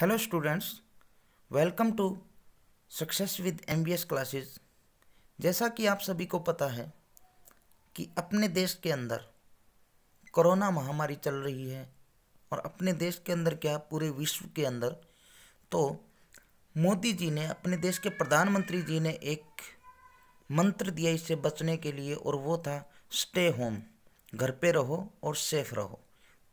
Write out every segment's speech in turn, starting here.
hello students welcome to success with MBS classes जैसा कि आप सभी को पता है कि अपने देश के अंदर कोरोना महामारी चल रही है और अपने देश के अंदर क्या पूरे विश्व के अंदर तो मोदी जी ने अपने देश के प्रधानमंत्री जी ने एक मंत्र दिया इससे बचने के लिए और वो था स्टे होम घर पे रहो और सेफ रहो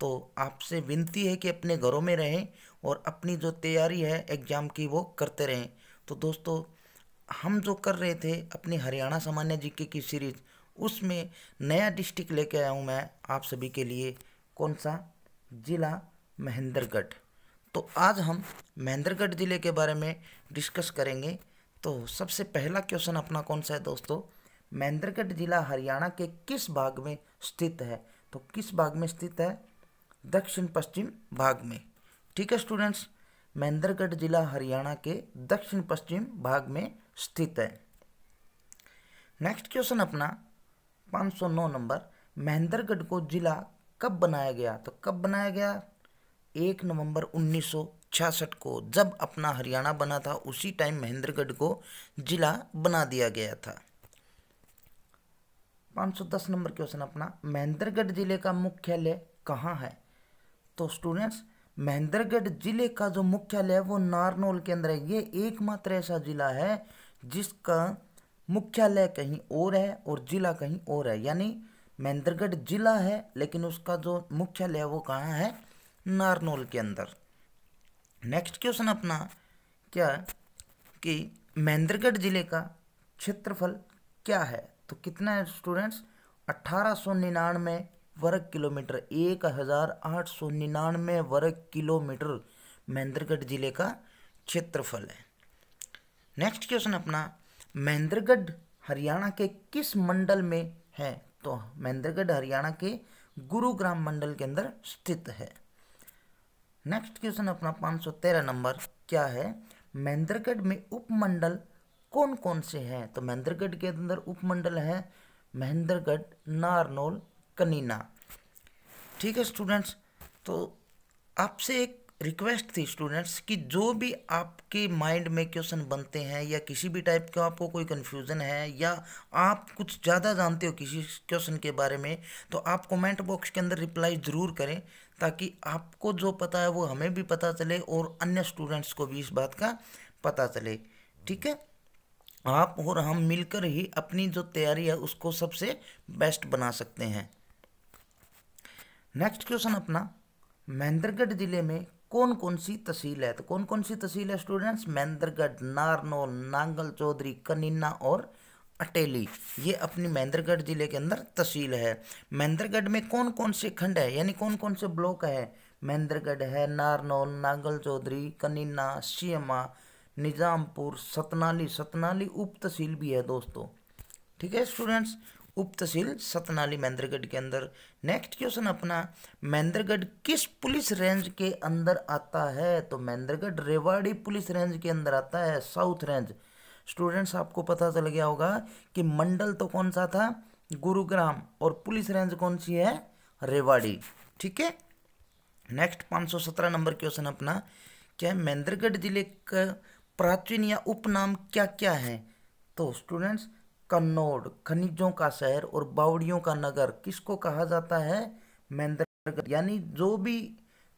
तो आपसे विनती है कि अपने घरों में रहें और अपनी जो तैयारी है एग्ज़ाम की वो करते रहें तो दोस्तों हम जो कर रहे थे अपनी हरियाणा सामान्य जीके की सीरीज उसमें नया डिस्ट्रिक्ट लेके आया हूँ मैं आप सभी के लिए कौन सा ज़िला महेंद्रगढ़ तो आज हम महेंद्रगढ़ ज़िले के बारे में डिस्कस करेंगे तो सबसे पहला क्वेश्चन अपना कौन सा है दोस्तों महेंद्रगढ़ ज़िला हरियाणा के किस भाग में स्थित है तो किस भाग में स्थित है दक्षिण पश्चिम भाग में ठीक है स्टूडेंट्स महेंद्रगढ़ जिला हरियाणा के दक्षिण पश्चिम भाग में स्थित है नेक्स्ट क्वेश्चन अपना 509 नंबर महेंद्रगढ़ को जिला कब बनाया गया तो कब बनाया गया एक नवंबर 1966 को जब अपना हरियाणा बना था उसी टाइम महेंद्रगढ़ को जिला बना दिया गया था 510 नंबर क्वेश्चन अपना महेंद्रगढ़ जिले का मुख्यालय कहाँ है तो स्टूडेंट्स महेंद्रगढ़ जिले का जो मुख्यालय है वो नारनौल के अंदर है ये एकमात्र ऐसा ज़िला है जिसका मुख्यालय कहीं और है और ज़िला कहीं और है यानी महेंद्रगढ़ जिला है लेकिन उसका जो मुख्यालय है वो कहाँ है नारनौल के अंदर नेक्स्ट क्वेश्चन अपना क्या कि महेंद्रगढ़ जिले का क्षेत्रफल क्या है तो कितना है स्टूडेंट्स अट्ठारह सौ निन्यानवे वर्ग किलोमीटर एक हज़ार आठ सौ निन्यानवे वर्ग किलोमीटर महेंद्रगढ़ जिले का क्षेत्रफल है नेक्स्ट क्वेश्चन अपना महेंद्रगढ़ हरियाणा के किस मंडल में है तो महेंद्रगढ़ हरियाणा के गुरुग्राम मंडल के अंदर स्थित है नेक्स्ट क्वेश्चन अपना 513 नंबर क्या है महेंद्रगढ़ में उपमंडल कौन कौन से हैं तो महेंद्रगढ़ के अंदर उपमंडल है महेंद्रगढ़ नारनौल कनीना ठीक है स्टूडेंट्स तो आपसे एक रिक्वेस्ट थी स्टूडेंट्स कि जो भी आपके माइंड में क्वेश्चन बनते हैं या किसी भी टाइप का आपको कोई कन्फ्यूज़न है या आप कुछ ज़्यादा जानते हो किसी क्वेश्चन के बारे में तो आप कमेंट बॉक्स के अंदर रिप्लाई ज़रूर करें ताकि आपको जो पता है वो हमें भी पता चले और अन्य स्टूडेंट्स को भी इस बात का पता चले ठीक है आप और हम मिलकर ही अपनी जो तैयारी है उसको सबसे बेस्ट बना सकते हैं नेक्स्ट क्वेश्चन अपना महेंद्रगढ़ जिले में कौन कौन सी तहसील है तो कौन कौन सी तहसील है स्टूडेंट्स महेंद्रगढ़ नारनौल नांगल चौधरी कनिन्ना और अटेली ये अपनी महेंद्रगढ़ जिले के अंदर तहसील है महेंद्रगढ़ में कौन कौन से खंड है यानी कौन कौन से ब्लॉक है महेंद्रगढ़ है नारनौल नांगल चौधरी कनिन्ना सियमा निज़ामपुर सतनाली सतनाली उप तहसील भी है दोस्तों ठीक है स्टूडेंट्स उप तहसील सतनाली महेंद्रगढ़ के अंदर नेक्स्ट क्वेश्चन अपना महेंद्रगढ़ किस पुलिस रेंज के अंदर आता है तो महेंद्रगढ़ रेवाड़ी पुलिस रेंज के अंदर आता है साउथ रेंज स्टूडेंट्स आपको पता चल गया होगा कि मंडल तो कौन सा था गुरुग्राम और पुलिस रेंज कौन सी है रेवाड़ी ठीक है नेक्स्ट 517 नंबर क्वेश्चन अपना क्या महेंद्रगढ़ जिले का प्राचीन या उपनाम क्या क्या है तो स्टूडेंट्स कन्नौड़ खनिजों का शहर और बावड़ियों का नगर किसको कहा जाता है महेंद्रगढ़ यानी जो भी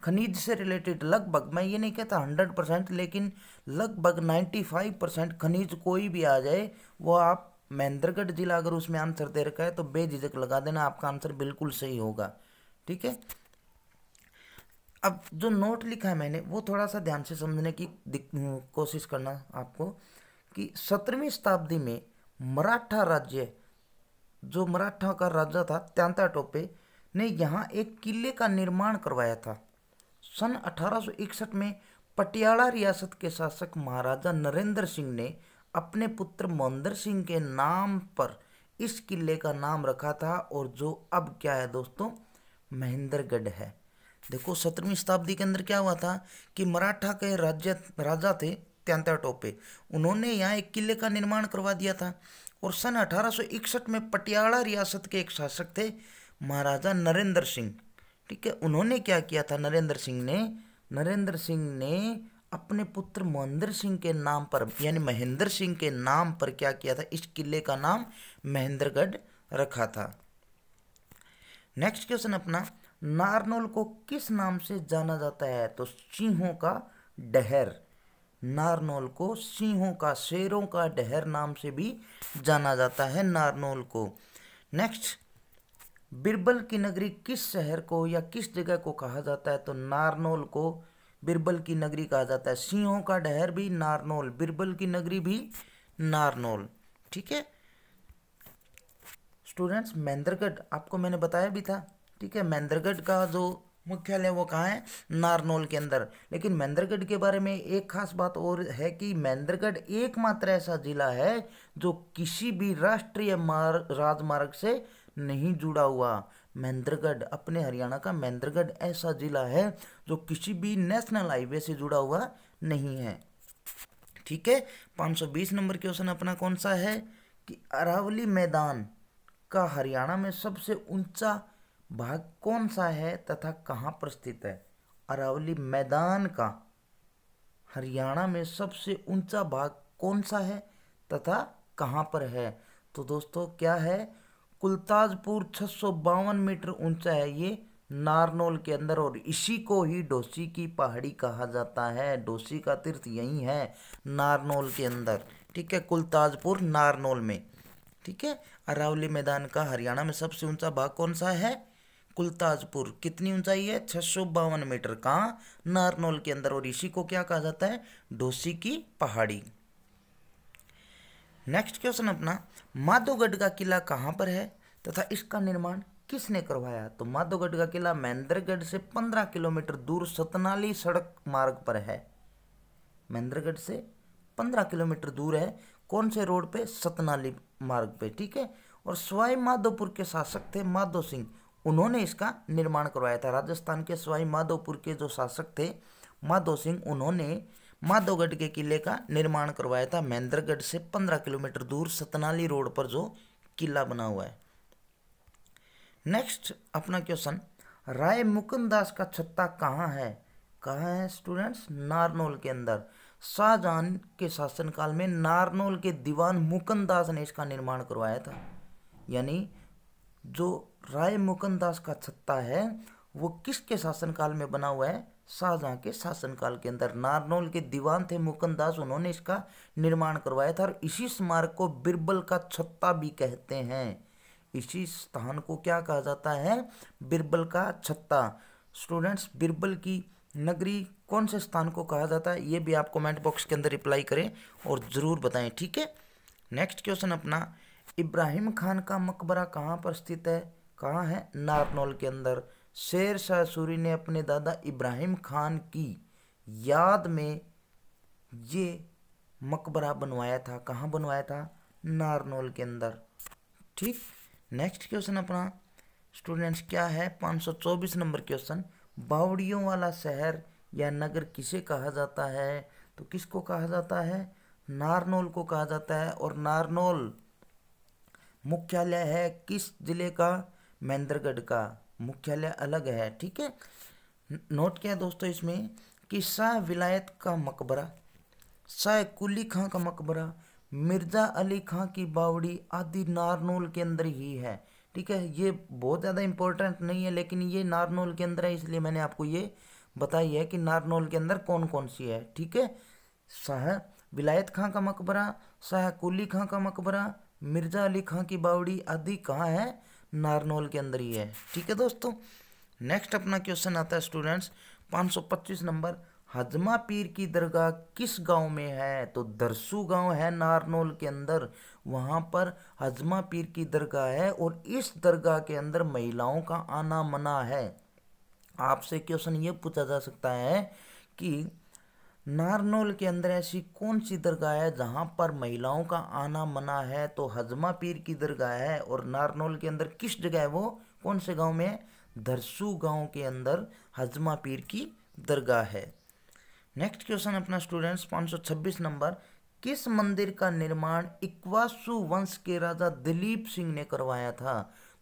खनिज से रिलेटेड लगभग मैं ये नहीं कहता हंड्रेड परसेंट लेकिन लगभग नाइन्टी फाइव परसेंट खनिज कोई भी आ जाए वो आप महेंद्रगढ़ जिला अगर उसमें आंसर दे रखा है तो बेझिझक लगा देना आपका आंसर बिल्कुल सही होगा ठीक है अब जो नोट लिखा है मैंने वो थोड़ा सा ध्यान से समझने की कोशिश करना आपको कि सत्रहवीं शताब्दी में मराठा राज्य जो मराठा का राजा था त्यांता टोपे ने यहाँ एक किले का निर्माण करवाया था सन 1861 में पटियाला रियासत के शासक महाराजा नरेंद्र सिंह ने अपने पुत्र मोहंदर सिंह के नाम पर इस किले का नाम रखा था और जो अब क्या है दोस्तों महेंद्रगढ़ है देखो सत्रहवीं शताब्दी के अंदर क्या हुआ था कि मराठा के राज्य राजा थे सत्यांतर टोपे उन्होंने यहाँ एक किले का निर्माण करवा दिया था और सन 1861 में पटियाला रियासत के एक शासक थे महाराजा नरेंद्र सिंह ठीक है उन्होंने क्या किया था नरेंद्र सिंह ने नरेंद्र सिंह ने अपने पुत्र महेंद्र सिंह के नाम पर यानी महेंद्र सिंह के नाम पर क्या किया था इस किले का नाम महेंद्रगढ़ रखा था नेक्स्ट क्वेश्चन अपना नारनोल को किस नाम से जाना जाता है तो सिंहों का डहर नारनोल को सिंहों का शेरों का डहर नाम से भी जाना जाता है नारनोल को नेक्स्ट बिरबल की नगरी किस शहर को या किस जगह को कहा जाता है तो नारनोल को बिरबल की नगरी कहा जाता है सिंहों का डहर भी नारनोल बिरबल की नगरी भी नारनोल ठीक है स्टूडेंट्स महेंद्रगढ़ आपको मैंने बताया भी था ठीक है महेंद्रगढ़ का जो मुख्यालय वो कहाँ है नारनौल के अंदर लेकिन महेंद्रगढ़ के बारे में एक खास बात और है कि महेंद्रगढ़ एकमात्र ऐसा जिला है जो किसी भी राष्ट्रीय राजमार्ग से नहीं जुड़ा हुआ महेंद्रगढ़ अपने हरियाणा का महेंद्रगढ़ ऐसा जिला है जो किसी भी नेशनल हाईवे से जुड़ा हुआ नहीं है ठीक है 520 नंबर क्वेश्चन अपना कौन सा है कि अरावली मैदान का हरियाणा में सबसे ऊंचा भाग कौन सा है तथा कहाँ पर स्थित है अरावली मैदान का हरियाणा में सबसे ऊंचा भाग कौन सा है तथा कहाँ पर है तो दोस्तों क्या है कुलताजपुर छः मीटर ऊंचा है ये नारनोल के अंदर और इसी को ही डोसी की पहाड़ी कहा जाता है डोसी का तीर्थ यही है नारनोल के अंदर ठीक है कुलताजपुर नारनोल में ठीक है अरावली मैदान का हरियाणा में सबसे ऊंचा भाग कौन सा है कुलताजपुर कितनी ऊंचाई है बावन मीटर का नारनौल के अंदर और इसी को क्या कहा जाता है डोसी की पहाड़ी नेक्स्ट क्वेश्चन अपना माधोगढ़ का किला कहां पर है तथा इसका निर्माण किसने करवाया तो माधोगढ़ का किला महेंद्रगढ़ से पंद्रह किलोमीटर दूर सतनाली सड़क मार्ग पर है महेंद्रगढ़ से पंद्रह किलोमीटर दूर है कौन से रोड पे सतनाली मार्ग पे ठीक है और स्वाई माधोपुर के शासक थे माधो सिंह उन्होंने इसका निर्माण करवाया था राजस्थान के सवाई माधोपुर के जो शासक थे माधो सिंह उन्होंने माधोगढ़ के किले का निर्माण करवाया था महेंद्रगढ़ से पंद्रह किलोमीटर दूर सतनाली रोड पर जो किला बना हुआ है नेक्स्ट अपना क्वेश्चन राय मुकुंदास का छत्ता कहाँ है कहाँ है स्टूडेंट्स नारनौल के अंदर शाहजहान के शासनकाल में नारनौल के दीवान मुकुंदास ने इसका निर्माण करवाया था यानी जो राय मुकंदास का छत्ता है वो किसके शासनकाल में बना हुआ है शाहजहाँ के शासनकाल के अंदर नारनौल के दीवान थे मुकंदास उन्होंने इसका निर्माण करवाया था और इसी स्मारक को बिरबल का छत्ता भी कहते हैं इसी स्थान को क्या कहा जाता है बिरबल का छत्ता स्टूडेंट्स बिरबल की नगरी कौन से स्थान को कहा जाता है ये भी आप कमेंट बॉक्स के अंदर रिप्लाई करें और ज़रूर बताएं ठीक है नेक्स्ट क्वेश्चन अपना इब्राहिम खान का मकबरा कहाँ पर स्थित है कहाँ है नारनौल के अंदर शेर शाह सूरी ने अपने दादा इब्राहिम खान की याद में ये मकबरा बनवाया था कहाँ बनवाया था नारनौल के अंदर ठीक नेक्स्ट क्वेश्चन अपना स्टूडेंट्स क्या है 524 नंबर क्वेश्चन बावड़ियों वाला शहर या नगर किसे कहा जाता है तो किसको कहा जाता है नारनौल को कहा जाता है और नारनौल मुख्यालय है किस जिले का महेंद्रगढ़ का मुख्यालय अलग है ठीक है नोट क्या दोस्तों इसमें कि शाह विलायत का मकबरा शाह कुली खां का मकबरा मिर्ज़ा अली खां की बावड़ी आदि नारनोल के अंदर ही है ठीक है ये बहुत ज़्यादा इम्पोर्टेंट नहीं है लेकिन ये नारनोल के अंदर है इसलिए मैंने आपको ये बताई है कि नारनोल के अंदर कौन कौन सी है ठीक है शाह विलायत खां का मकबरा शाह कुली खां का मकबरा मिर्ज़ा अली खां की बावड़ी आदि कहाँ है नारनोल के अंदर ही है ठीक है दोस्तों नेक्स्ट अपना क्वेश्चन आता है स्टूडेंट्स 525 नंबर हजमा पीर की दरगाह किस गांव में है तो दरसू गांव है नारनोल के अंदर वहां पर हजमा पीर की दरगाह है और इस दरगाह के अंदर महिलाओं का आना मना है आपसे क्वेश्चन ये पूछा जा सकता है कि नारनौल के अंदर ऐसी कौन सी दरगाह है जहाँ पर महिलाओं का आना मना है तो हजमा पीर की दरगाह है और नारनौल के अंदर किस जगह है वो कौन से गांव में है धरसू गांव के अंदर हजमा पीर की दरगाह है नेक्स्ट क्वेश्चन अपना स्टूडेंट्स 526 नंबर किस मंदिर का निर्माण इक्वासु वंश के राजा दिलीप सिंह ने करवाया था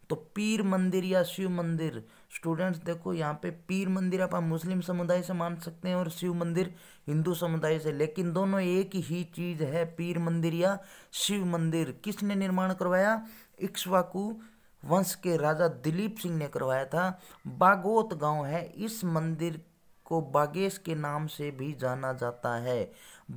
तो पीर मंदिर या शिव मंदिर स्टूडेंट्स देखो यहाँ पे पीर मंदिर आप मुस्लिम समुदाय से मान सकते हैं और शिव मंदिर हिंदू समुदाय से लेकिन दोनों एक ही चीज़ है पीर मंदिर या शिव मंदिर किसने निर्माण करवाया इक्श्वाकू वंश के राजा दिलीप सिंह ने करवाया था बागोत गांव है इस मंदिर को बागेश के नाम से भी जाना जाता है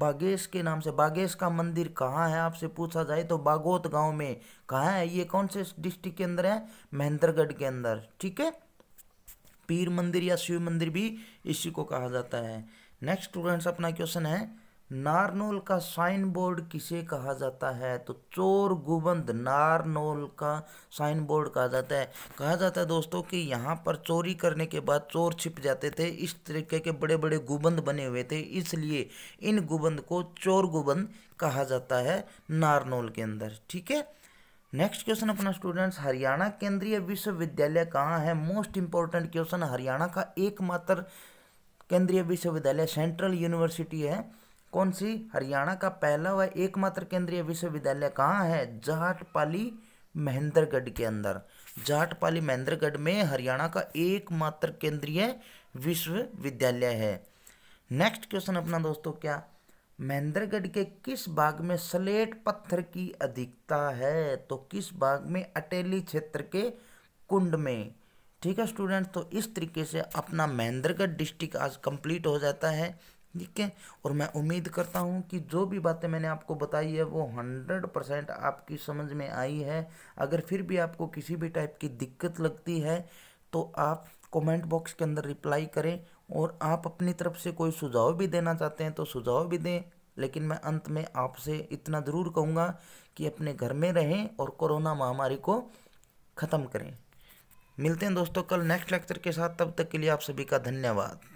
बागेश के नाम से बागेश का मंदिर कहाँ है आपसे पूछा जाए तो बागोत गांव में कहाँ है ये कौन से डिस्ट्रिक्ट के अंदर है महेंद्रगढ़ के अंदर ठीक है पीर मंदिर या शिव मंदिर भी इसी को कहा जाता है नेक्स्ट स्टूडेंट्स अपना क्वेश्चन है नारनोल का साइन बोर्ड किसे कहा जाता है तो चोर गुबंद नारनोल का साइन बोर्ड कहा जाता है कहा जाता है दोस्तों कि यहाँ पर चोरी करने के बाद चोर छिप जाते थे इस तरीके के बड़े बड़े गुबंद बने हुए थे इसलिए इन गुबंद को चोर गुबंद कहा जाता है नारनोल के अंदर ठीक है नेक्स्ट क्वेश्चन अपना स्टूडेंट्स हरियाणा केंद्रीय विश्वविद्यालय कहाँ है मोस्ट इंपॉर्टेंट क्वेश्चन हरियाणा का एकमात्र केंद्रीय विश्वविद्यालय सेंट्रल यूनिवर्सिटी है कौन सी हरियाणा का पहला व एकमात्र केंद्रीय विश्वविद्यालय कहाँ है जाटपाली महेंद्रगढ़ के अंदर जाटपाली महेंद्रगढ़ में हरियाणा का एकमात्र केंद्रीय विश्वविद्यालय है नेक्स्ट क्वेश्चन अपना दोस्तों क्या महेंद्रगढ़ के किस बाग में स्लेट पत्थर की अधिकता है तो किस बाग में अटेली क्षेत्र के कुंड में ठीक है स्टूडेंट तो इस तरीके से अपना महेंद्रगढ़ डिस्ट्रिक्ट आज कंप्लीट हो जाता है ठीक है और मैं उम्मीद करता हूँ कि जो भी बातें मैंने आपको बताई है वो हंड्रेड परसेंट आपकी समझ में आई है अगर फिर भी आपको किसी भी टाइप की दिक्कत लगती है तो आप कमेंट बॉक्स के अंदर रिप्लाई करें और आप अपनी तरफ से कोई सुझाव भी देना चाहते हैं तो सुझाव भी दें लेकिन मैं अंत में आपसे इतना ज़रूर कहूँगा कि अपने घर में रहें और कोरोना महामारी को ख़त्म करें मिलते हैं दोस्तों कल नेक्स्ट लेक्चर के साथ तब तक के लिए आप सभी का धन्यवाद